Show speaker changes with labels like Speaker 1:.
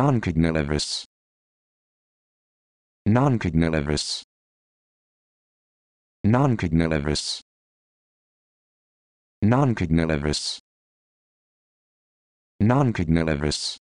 Speaker 1: non-cognitivus non-cognitivus non-cognitivus non-cognitivus non-cognitivus